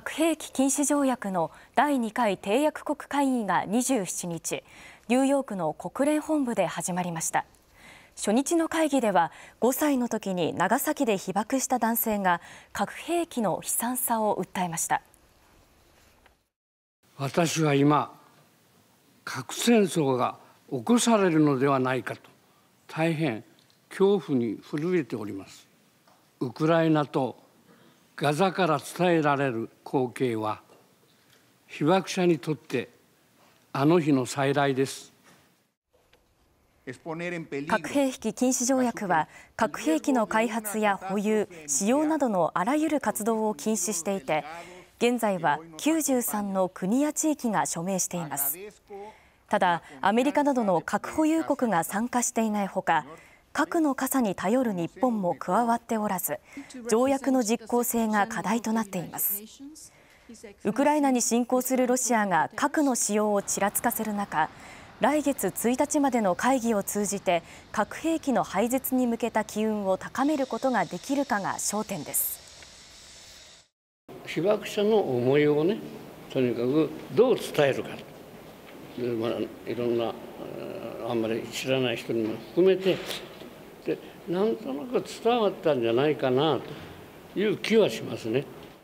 核兵器禁止条約の第2回締約国会議が27日ニューヨークの国連本部で始まりました初日の会議では5歳の時に長崎で被爆した男性が核兵器の悲惨さを訴えました私は今核戦争が起こされるのではないかと大変恐怖に震えておりますウクライナとガザから伝えられる光景は被爆者にとってあの日の再来です。核兵器禁止条約は核兵器の開発や保有使用などのあらゆる活動を禁止していて現在は93の国や地域が署名していますただアメリカなどの核保有国が参加していないほか核の傘に頼る日本も加わっておらず条約の実効性が課題となっていますウクライナに侵攻するロシアが核の使用をちらつかせる中来月1日までの会議を通じて核兵器の廃絶に向けた機運を高めることができるかが焦点です被爆者の思いをねとにかくどう伝えるか、まあ、いろんなあんまり知らない人にも含めてってなんとなく伝わったんじゃないかなという気はしますね。